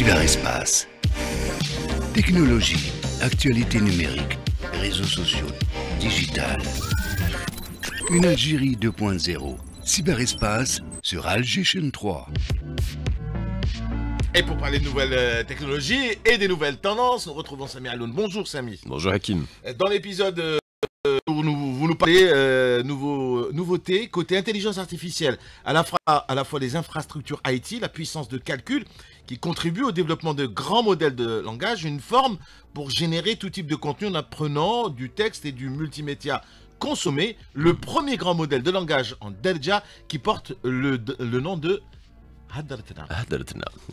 Cyberespace. Technologie, actualité numérique, réseaux sociaux, digital. Une Algérie 2.0. Cyberespace sur chaîne 3. Et pour parler de nouvelles euh, technologies et des nouvelles tendances, nous retrouvons Samir Aloun. Bonjour Sami. Bonjour Hakim. Dans l'épisode euh, où nous les euh, nouveautés côté intelligence artificielle, à la, fois les infrastructures IT, la puissance de calcul qui contribue au développement de grands modèles de langage, une forme pour générer tout type de contenu en apprenant du texte et du multimédia consommé, le premier grand modèle de langage en Delja qui porte le nom de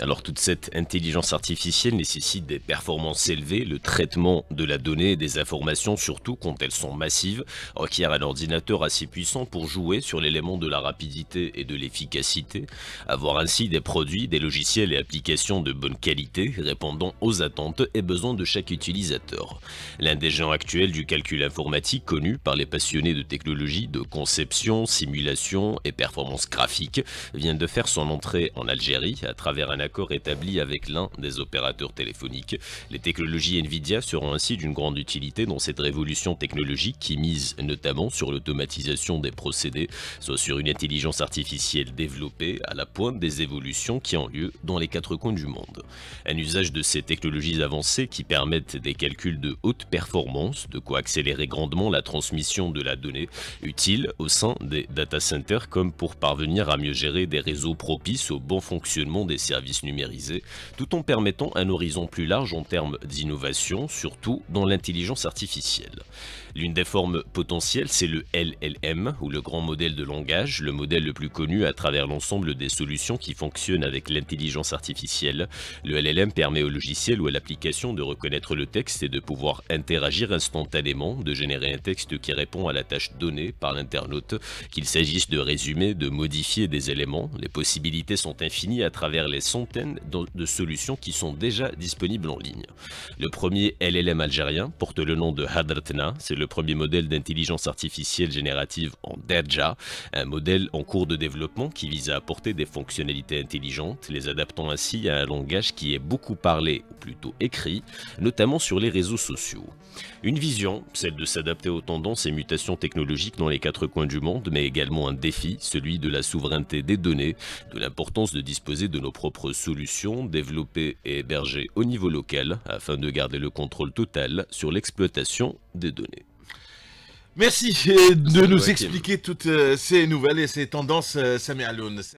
alors toute cette intelligence artificielle nécessite des performances élevées, le traitement de la donnée et des informations surtout quand elles sont massives, requiert un ordinateur assez puissant pour jouer sur l'élément de la rapidité et de l'efficacité, avoir ainsi des produits, des logiciels et applications de bonne qualité répondant aux attentes et besoins de chaque utilisateur. L'un des géants actuels du calcul informatique connu par les passionnés de technologie de conception, simulation et performance graphique vient de faire son entrée en Algérie à travers un accord établi avec l'un des opérateurs téléphoniques. Les technologies Nvidia seront ainsi d'une grande utilité dans cette révolution technologique qui mise notamment sur l'automatisation des procédés, soit sur une intelligence artificielle développée à la pointe des évolutions qui ont lieu dans les quatre coins du monde. Un usage de ces technologies avancées qui permettent des calculs de haute performance, de quoi accélérer grandement la transmission de la donnée, utile au sein des data centers comme pour parvenir à mieux gérer des réseaux propices au bon fonctionnement des services numérisés, tout en permettant un horizon plus large en termes d'innovation, surtout dans l'intelligence artificielle. L'une des formes potentielles, c'est le LLM, ou le grand modèle de langage, le modèle le plus connu à travers l'ensemble des solutions qui fonctionnent avec l'intelligence artificielle. Le LLM permet au logiciel ou à l'application de reconnaître le texte et de pouvoir interagir instantanément, de générer un texte qui répond à la tâche donnée par l'internaute, qu'il s'agisse de résumer, de modifier des éléments. Les possibilités sont infinies à travers les centaines de solutions qui sont déjà disponibles en ligne. Le premier LLM algérien porte le nom de Hadratna, c'est le premier modèle d'intelligence artificielle générative en Derja, un modèle en cours de développement qui vise à apporter des fonctionnalités intelligentes, les adaptant ainsi à un langage qui est beaucoup parlé, ou plutôt écrit, notamment sur les réseaux sociaux. Une vision, celle de s'adapter aux tendances et mutations technologiques dans les quatre coins du monde, mais également un défi, celui de la souveraineté des données, de l'importance de disposer de nos propres solutions développées et hébergées au niveau local afin de garder le contrôle total sur l'exploitation des données. Merci de nous expliquer toutes euh, ces nouvelles et ces tendances, euh, Samir Aloun.